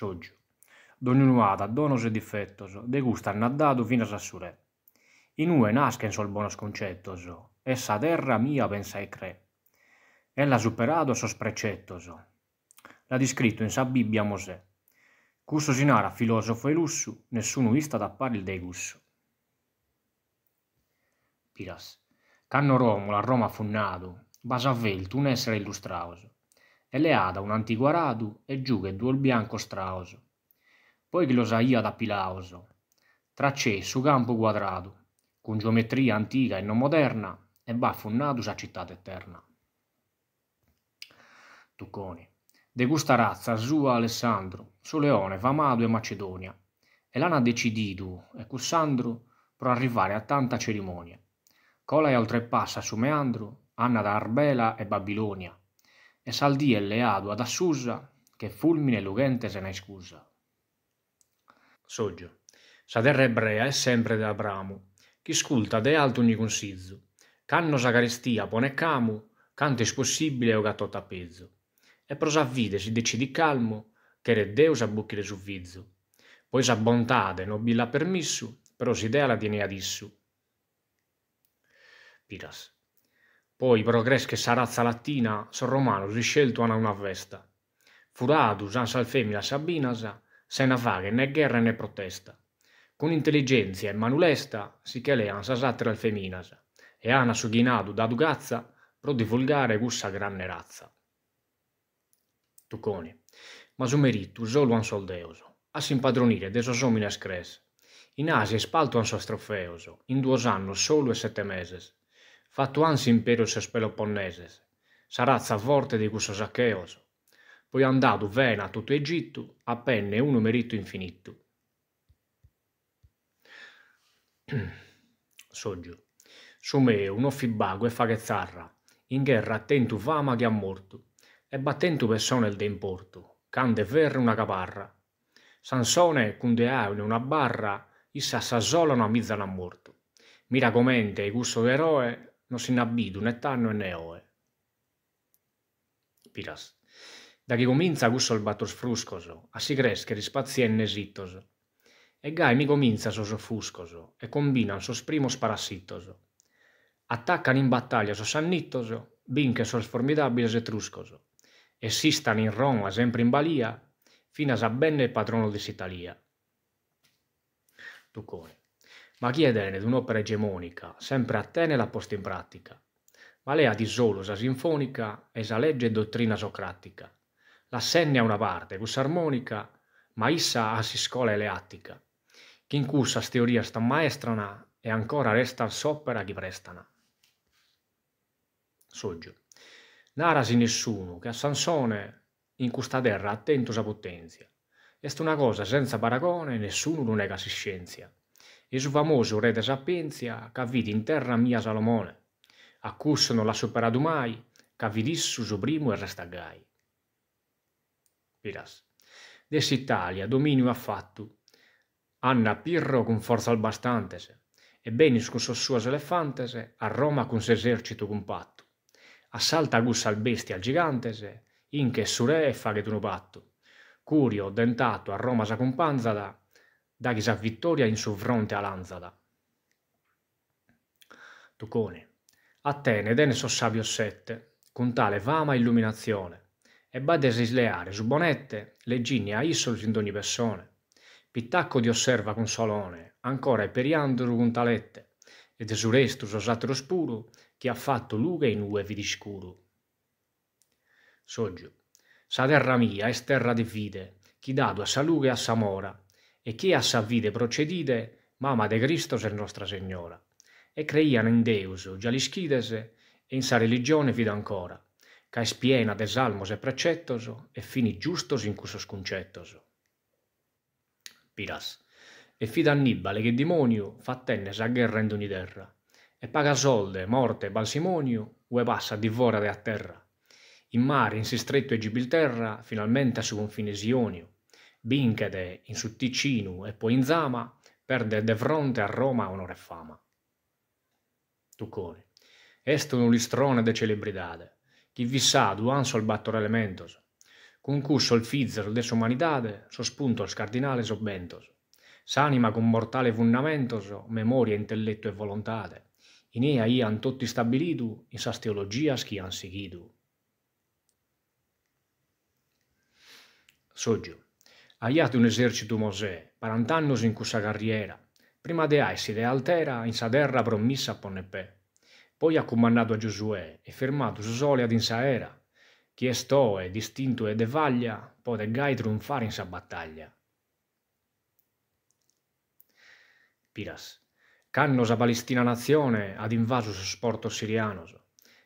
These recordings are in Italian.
soggio. Donn'unuada, donos e difettos, de gusta dato fino a sassurè. In ue nascen sol bonos concettos, essa terra mia pensa e cre. Ella superado sos precettos. L'ha descritto in sa Bibbia Mosè. Cusso sinara filosofo e lussu, nessuno ista tappare il dei gusso. Piras. Canno Romulo a Roma fu nato, basa velto un essere illustrato e le ha da un antiguaradu e giù che duol bianco strauso. Poi che lo saia da pilauso. Tracce su campo quadradu, con geometria antica e non moderna, e baffo un nadu sa città eterna. Tucconi. De gusta razza sua Alessandro, su Leone, Famadu e Macedonia. E l'ana decididu e Cussandro pro arrivare a tanta cerimonia. Cola e oltrepassa su Meandro, Anna da Arbela e Babilonia e saldì e leado ad Assusa, che fulmine lugente se ne scusa. Soggio. Sa terra ebrea è sempre da Abramo, chi sculta de alto ogni consizzo, canno sa carestia pone camu, canto possibile o gatto tappezzo. E prosavvide si decidi calmo, che re Deus a abbucchire su vizzo. Poi sa bontade nobilla permissu, però si dea la tiene adissu. Piras. Poi progrès che sarazza latina, sorromano si scelto a una festa. Furadu, san salfemina sabinasa, se ne faghe né guerra né protesta. Con intelligenza e manulesta si chelean sa satra alfeminasa, e ana su da dugazza pro divulgare gussa granne razza. Tuconi, ma sumeritu solo an soldeoso, a s'impadronire de sos homines cres. In Asia spalto an sos trofeoso, in duos annos solo e sette meses fatto anzi imperius se speloponnese, sarazza forte di cussos saccheos. poi andato vena a tutto Egitto, appenne un merito infinito. Soggio. Sumeu un offibago e faghezzarra, in guerra attento fama che ha morto, e battentu persone il d'importo, cande verre una caparra. Sansone, cunde aune una barra, issa s'assolano a mizzano a morto. Mira commente, gusto d'eroe, non Nosinabidun, Etanno e Neoe. Piras. Da chi comincia a gusso il battos fruscoso, a si cresche rispazia innesittoso. E gai mi comincia soso fuscoso, e combinan sos primos parassittoso. Attaccano in battaglia sos annittoso, binche sos formidabiles etruscoso. E sistano in Roma sempre in balia, fino a sa il patrono di Sitalia. Tuccone. Ma chi è Dene un'opera egemonica, sempre a te nella posta in pratica. Ma lei ha di solosa sinfonica, esa legge e dottrina socratica. L'assegna una parte, cussarmonica, ma issa a si scola eleattica. Chi in cussa teoria sta maestrana e ancora resta s'opera chi prestana. Soggio. Narasi nessuno che a Sansone in custa terra attento sa potenzia. Est una cosa senza paragone, nessuno non nega si scienzia. Gesù famoso re de sapienzia, c'avvidi in terra mia Salomone, a cussono la superadumai, c'avvidissu primo e resta restagai. Piras. Des'Italia dominio ha fatto, Anna Pirro con forza albastantese, e Benis con sos suas elefantese, a Roma con s'esercito compatto. Assalta gussa al bestia al gigantese, in che su re e faghet un patto. Curio, dentato, a Roma sa companzada, Daghi sa vittoria in fronte a Lanzada. Tucone. Atene dene so sabio sette, con tale vama illuminazione, e badesi sleare su bonette, le ginne a issols in d'ogni persone. Pittacco di osserva con solone, ancora e periandro con talette, ed esurestus osatro spuro, che ha fatto lughe in uevi di scuro. Soggio. Sa terra mia, esterra terra di vide, chi dado a salughe a samora, e che a s'avvide procedide, mama de Cristo e Nostra Signora, e creiano in Deus già gialischides e in sa religione vida ancora, ca è spiena de salmos e precettoso e fini giustos in cusos concettoso. Piras. E fida Annibale che demonio fa tenne sa guerra in d'ogni terra, e paga solde, morte e balsimoniu, ue passa divora de a terra. In mare, in si stretto e Gibilterra, finalmente a su confine Sionio, Bincade in Sutticinu e poi in Zama, perde de fronte a Roma onore e fama. Tucconi. Esto un listrone de celebridade, chi vi sa duan solbattor elementos, con cui solfizzer de umanidade, sospunto al cardinale sobentos, s'anima con mortale fundamentos, memoria, intelletto e volontade, inea ian totti stabilidu, in sas teologia schian sighidu. Soggio. Aiat un esercito Mosè, parant'annos in cussa carriera, prima de aissi de altera in sa terra promissa ponnepe. Poi ha comandato a Giosuè e fermato su sole ad in sa era. Chi è stoe, distinto e de vaglia, pote gai trionfare in sa battaglia. Piras. Cannos a Palestina nazione ad invaso su sporto sirianos.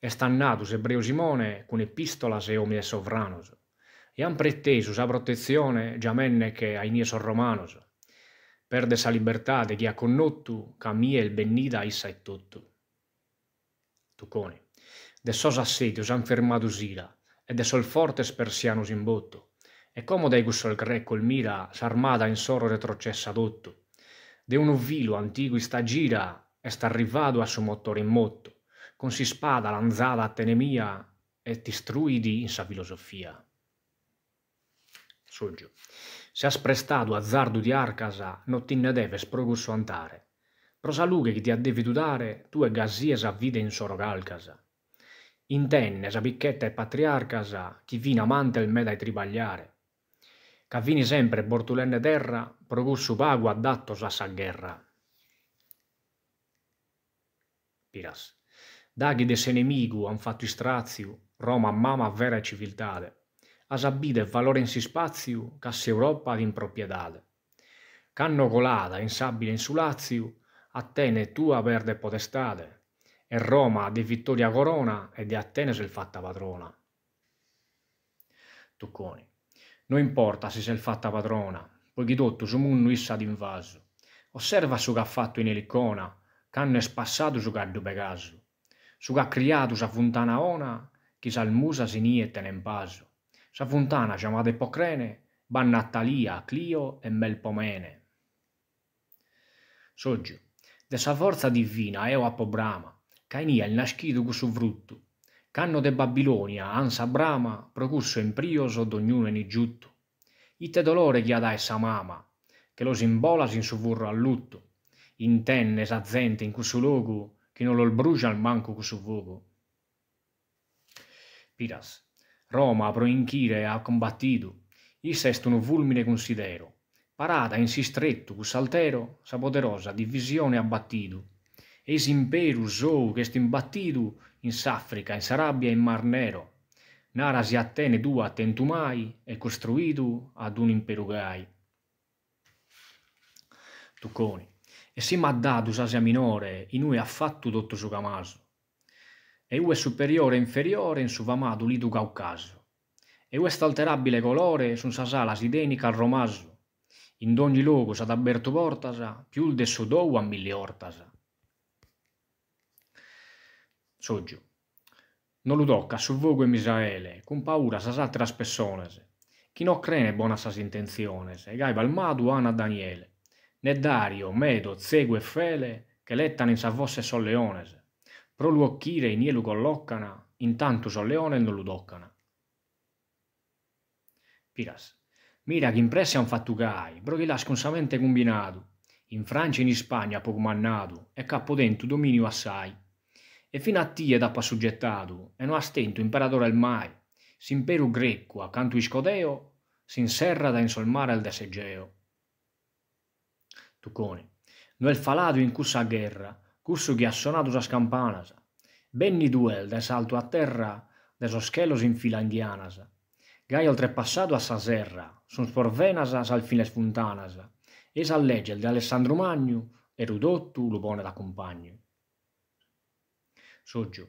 E stannatus ebreo Simone con epistolas e omine sovranos e han preteso sa protezione giamenne che ai niesos romanos, perde sa libertà de chi ha che a mie il bennida issa e tutto. Tucone, de sos assedios han fermato sila, e de sol forte persianus in botto, e come dei gussol greco il mira s'armada in soro retrocessa dotto, de un ovvilo antigu sta gira e sta arrivato a suo motore in motto, con si spada lanzada a tenemia e ti struidi in sa filosofia. Se Si asprestato azzardo di arcasa, non ti ne deve sprogusso antare. Prosalughe che ti ha devi dare, tu e gazies a vide in sorocalcasa. Intenne sa picchetta e patriarcasa, chi vina amante il me dai tribagliare. Cavini sempre bortulenne terra, progusso pago adatto sa sa guerra. Piras. Daghi de se nemigu han fatto istrazio, Roma mama vera civiltade asabbides valorens spaziu ca s'Europa rimpropriedade. Canno colada insabile in su Sulazio, Atene tua verde podestade, e Roma di vittoria corona e di Atene sei fatta padrona. Tucconi. Non importa se sei fatta padrona, poiché tutto su mondo issa d'invaso. Osserva su che ha fatto in elicona, canno è spassato su che ha dubegaso. Su che ha criato sa fontana ona, chi sa musa si niente e tene in baso. Sa fontana chiamata Ippocrene vanno a Clio e Melpomene. Soggio, de sa forza divina eo apo Brama, cainia il nascito cu su vruttu, canno de Babilonia, ansa Brama, procusso in prioso d'ognuno in giuttu. Itte dolore chi e sa mama, che lo simbola sin su vurro a luttu, intenne sa zente in cussu logu, che non lo brucia al manco cu su vogu. Piras, Roma pro inchire ha combattido, issa est un fulmine considero, parata in si stretto, saltero, sa poderosa divisione abbattido. Eis imperu so che est imbattido, in Safrica, in Sarabia, in Mar Nero. Nara si attene dua tentumai, e costruito ad un imperugai. Tucconi. E si m'ha dato s'asia minore, in lui ha fatto tutto su camaso EU è superiore e inferiore in su suvamadu lidu caucaso. EU est alterabile colore su sa sala sidenica al romaso. In ogni luogo sa d'Aberto Portasa, più il de sudou a mille ortasa. Soggiù. Non lo tocca a sul vogo in Misaele, con paura sa satras personese. Chi non crene buona sa intenziones, e gai palmadu ana Daniele. Né Dario, Medo, Zegue e Fele, che lettano in sa vosse solleonese pro luocchire in ielu colloccana, intanto so leone non lu toccana. Piras. Mira che impressa è un fatto che hai, però che l'ha sconsamente combinato. In Francia e in Spagna poco mannato, e capodento dominio assai. E fino a ti è dappa soggettato, e non ha stento imperatore al mai. S'impero greco, accanto iscodeo, s'inserra da insolmare al desegeo. Tucone. No è il falato in cussa a guerra, Cussu gli ha sonato sas campanas. Benni duel de salto a terra de sos chelos in fila indianas. Gai oltrepassato a sa serra, sun sporvenasa sal fine spuntanas. E sa legge di Alessandro Magno, e Rudottu lo pone da compagno. Soggio.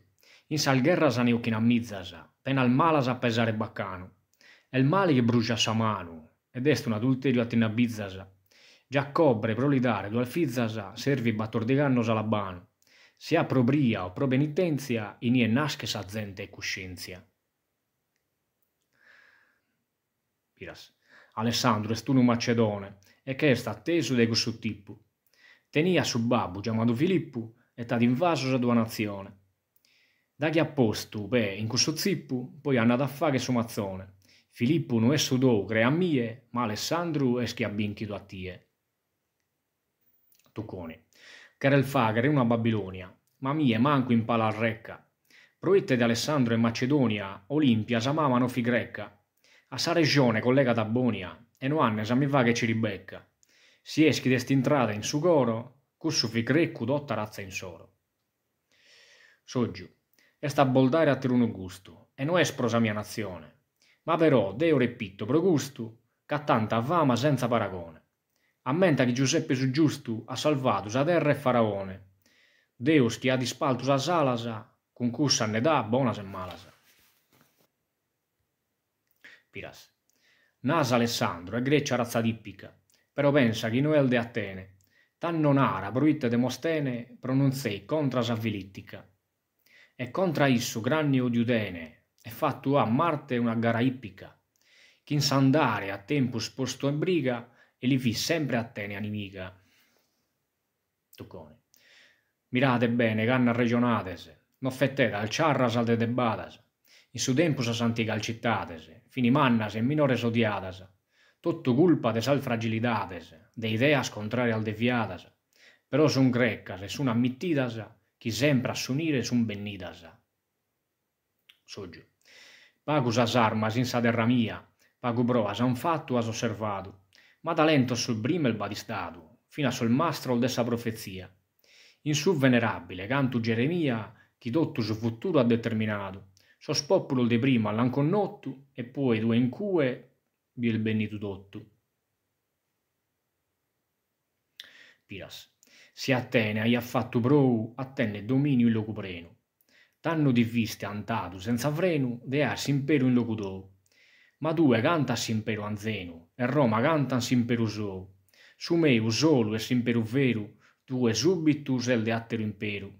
In sal guerra sa neuchin ammizzasa, pena il malas a pesare baccano. E il male che brucia sa mano, ed est un adulterio a tinabizzasa. Giacobbre, Prolidare, Dualfizasa, Servi, Battordiganno, Salaban, sia pro bria o pro penitenza, in ie nasce sa zente e coscienzia. Piras. Alessandro è un macedone e che è sta atteso di questo tipo. Tenia su babbo chiamato Filippo e t'ha invaso la tua nazione. Da chi ha posto, beh, in questo zippo, poi hanno da fare su mazzone. Filippo non è sudo, crea mie, ma Alessandro è schiabbinchito a tie. Tucconi, che era il fagare una Babilonia, ma mie manco in pala recca. Proitte di Alessandro e Macedonia, Olimpia s'amavano fi greca. A Sareggione collega da Bonia, e noanne sa mi va che ci ribecca. Si eschi d'estintrada in sugoro, cussu fi greccu dotta razza in soro. Soggiu, e sta boldare a tiruno gusto, e no è sprosa mia nazione. Ma però, deo repitto pro gusto, che a tanta fama senza paragone a ammenta che Giuseppe su giusto ha salvato sa terra e Faraone. Deus che ha dispalto sa salasa, con concussa ne dà buona se malasa. Piras. Nasa Alessandro è Grecia razza tippica, però pensa che Noel de Atene, tannonara bruit demostene pronunzei contra savvilittica. E contra issu granni odiudene, e fatto a Marte una gara ippica, che in sandare a tempo sposto in briga, e li fi sempre a Atene, animica. Tuccone. Mirate bene, canna regionatese, non fettete al ciarra de badas, in su tempus santi calcittatese, fini mannas e minore odiadas, tutto culpa de sal fragilitatese, de ideas contrarie al deviadas, però son greccas e son ammittitas, chi sempre a s'unire son bennitas. Soggiù. Pago sa armas in sa terra mia, pagu proas han fatto as osservadu, ma da lento sul il badistadu, fino a sol mastro dessa profezia. In su venerabile, canto Geremia, chi dottus futuro ha determinato, sos spopolo di prima l'anconnottu, e poi due in cue, vi il benito dottu. Piras. Si Atene aia fatto brou, attenne dominio in locupreno. Tanno di viste antato senza freno, dearsi impero imperio in locudou ma due cantas imperu anzenu, e Roma cantans imperu sou. Su meu solu e s'imperu veru, due subitus e le atteru imperu.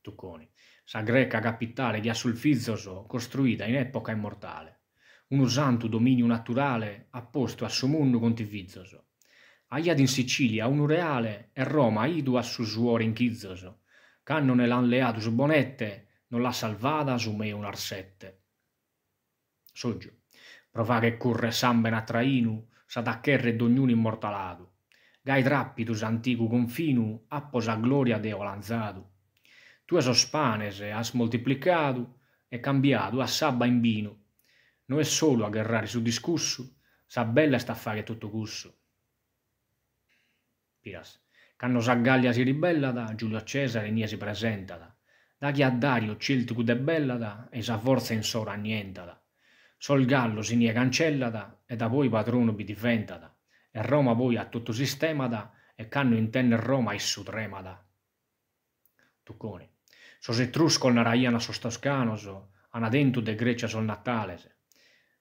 Tucconi. Sa greca capitale di Assulfizoso, costruita in epoca immortale. Un usanto dominio naturale apposto a mondo contivizoso. Aiad in Sicilia un reale e Roma idu a su suore inchizoso. Cannone l'han su bonette, non l'ha salvata su me un arsette. Soggio. Provare curre samben a trainu, s'adaccherre d'ognun immortaladu. Gai trappitus anticu confinu, appos a gloria deo lanzadu. Tuas ospanes has moltiplicadu e cambiadu a sabba in vino. Non è solo a guerrare su discusso, sa bella sta a fare tutto gusso. Piras. Canno sa Gallia si ribellada, Giulio a Cesare nia si presentata. Da chi a Dario cilticu de bellada, e sa forza in sora annientata. Sol Gallo si sinia cancellada e da voi padrono bi diventada, e Roma voi a tutto sistemada, e canno intende Roma issu tremada. Tucconi. Sos etruscol naraiana sos toscanoso, anadentu de Grecia sol natalese.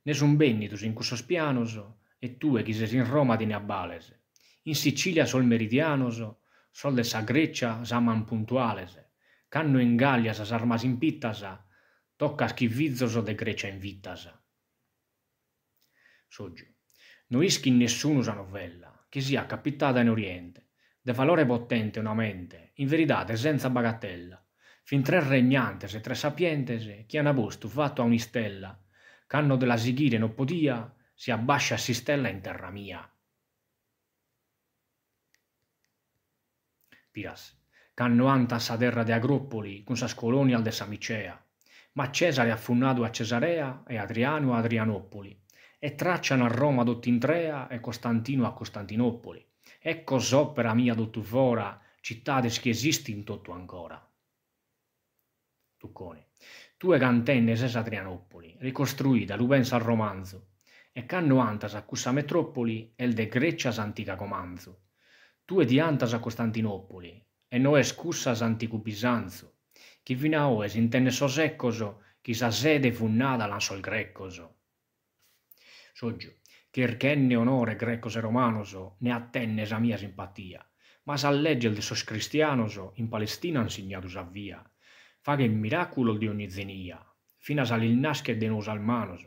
Nessun bennitus in cusso pianoso, e tue chi ses in Roma di abbalese. In Sicilia sol meridianoso, sol de sa Grecia saman puntualese. Canno in Gallia sa sarmas impittasa, tocca a vizzoso de Grecia in invittasa soggiù. Non ischi nessuno sa novella, che sia capitata in Oriente, de valore bottente una mente, in veridade senza bagatella, fin tre regnantes e tre sapientes, che hanno posto fatto a un'istella, canno della sighire non podia, si abbascia a sistella in terra mia. Piras, canno anta sa terra de Agropoli, con sa scolonia al de Samicea, ma Cesare affunnato a Cesarea e Adriano a Adrianopoli e tracciano a Roma d'Ottintrea e Costantino a Costantinopoli. Ecco s'opera mia d'ottuvora, cittades che esisti in tutto ancora. Tuccone. Tue cantenne se Satrianopoli, ricostruita l'ubenza al romanzo, e canno antas a cussa metropoli e il de Grecia s'antica comanzo. Tue di antas a Costantinopoli, e no escussas s'antico Bisanzo, chi oes intenne so seccoso, chi sa sede fu nata l'ansol greccoso Soggio, che erchenne onore greco e romanoso ne attennes sa mia simpatia, ma sa legge il sos cristianoso in Palestina insignadus avvia, faga il miracolo di ogni zenia, fino a salil nasche de nos almanos,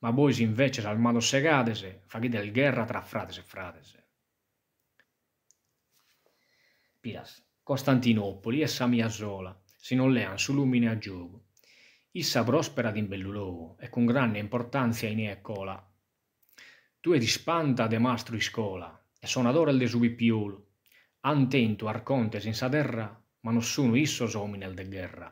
ma bois invece salmano salmados fa che del guerra tra frates e frates. Piras, Costantinopoli è sa mia sola, se non le lean su lumine a gioco. Issa prospera in luogo e con grande importanza in ecola tu eri spanta de mastro iscola e sonadora del subi piolo. Han tento arconte senza terra, ma nessuno issos homine de guerra.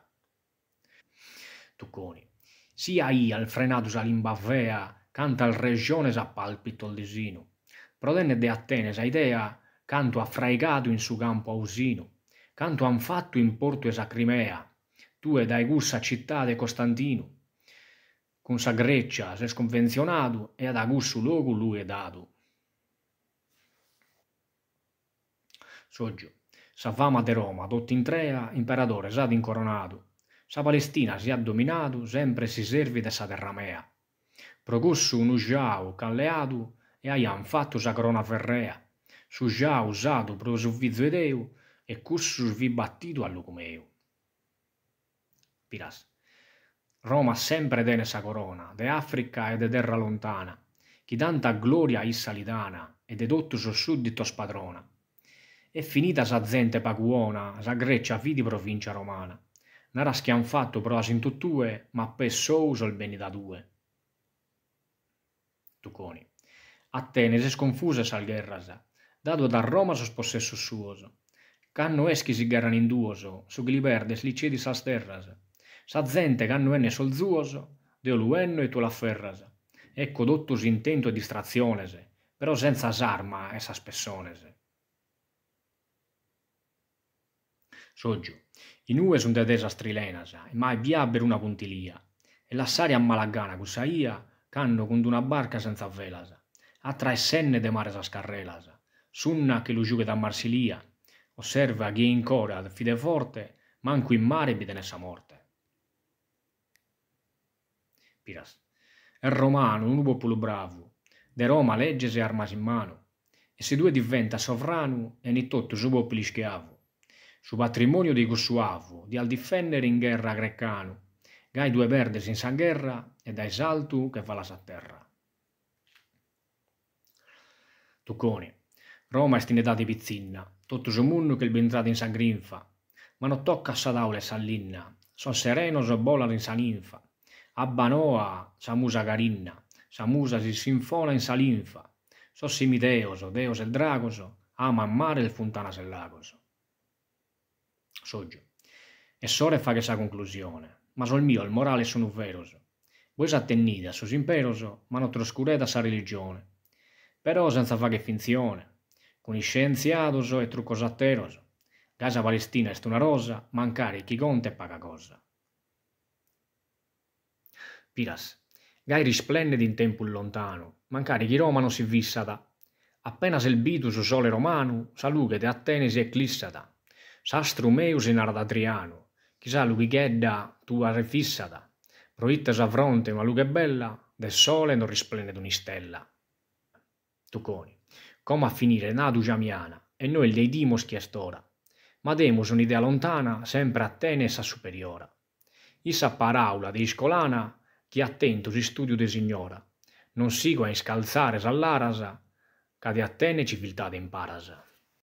Tucconi. Sia i al frenatus all'imbavea, canta al regione sa palpito il disino. Prodenne de Atene sa idea, canto ha fraigato in su campo ausino. Canto han fatto in porto e sacrimea, tue dai gussa città de Costantino con sa Grecia, s'è sconvenzionato e ad agussu logu lui è dato. Soggio. Sa fama de Roma, in trea, imperatore s'ad incoronato, Sa Palestina si addominadu, sempre si servi de sa terramea. Procussu un ugiau calleadu e aian fatto sa corona ferrea. Su già usato pro suvvizio edeo e cussus vi battito all'ucumeu. Piras. Roma sempre dene sa corona, de Africa e de terra lontana, chi tanta gloria issa lidana, e de suo suddito spadrona. E finita sa zente paguona, sa Grecia vidi provincia romana, naras che han fatto proas in tuttue, ma pe so uso il beni da due. Tuconi. Atene se sconfuse sal gherrasa, dato da Roma so spossesso suoso. Canno eschi si garran induoso, su gliberdes li cedi sas terras. Sa zente hanno enne solzuoso, deolu enno e tu la ferrase. Ecco dotto intento e distrazionese, però senza sarma e sa spessonese. Soggio, i nue sun de desa strilenasa, e mai via per una puntilia, e lassari a malagana cussaia, canno con una barca senza velasa, a tre senne de mare sa scarrelasa, sunna che lo giuve da Marsilia, osserva chi in cora fide forte, manco in mare bide nessa morte. Piras. È romano, un popolo bravo. De Roma legge se armas in mano. E se due diventa sovrano e in tutto suo popolo schiavo. Su patrimonio di Cossuavo, di al difendere in guerra grecano. Gai due perde senza guerra e dai saltu che fa la sa terra. Tucconi. Roma è stinetà di pizzinna, tutto su mondo che il benzato in sangrinfa, ma non tocca a sa e sa son sereno so bolla in sa ninfa. Abbanoa, Samusa Garinna, Samusa si sinfona in salinfa, sossimi deoso, deos el dragoso, ama il mare il funtanas el lagoso. Soggio. E sore fa che sa conclusione, ma sol mio il morale sono veroso. Voi s'attennida a sus imperoso, ma non troscureda sa religione. Però senza fa che finzione, con i scienziadoso e truccoso atteroso. Casa Palestina est una rosa, mancare chi conta e paga cosa. Tiras. Gai risplende in tempo lontano, mancare chi Roma non si vissata. Appena selbitus sole romano, saluche de Atene si eclissata. Sastrumeus in arda Triano, chissà lui luchichedda tua refissata. Proitta sa fronte una luce bella, del sole non risplende stella. Tuconi, come a finire natu giamiana, e noi il deidimos chiestora. Ma demos un'idea lontana, sempre Atene e sa superiora. Issa paraula di Iscolana, chi attento si studio designora, non sigua in scalzare all'arasa, cade attene civiltà d'imparasa.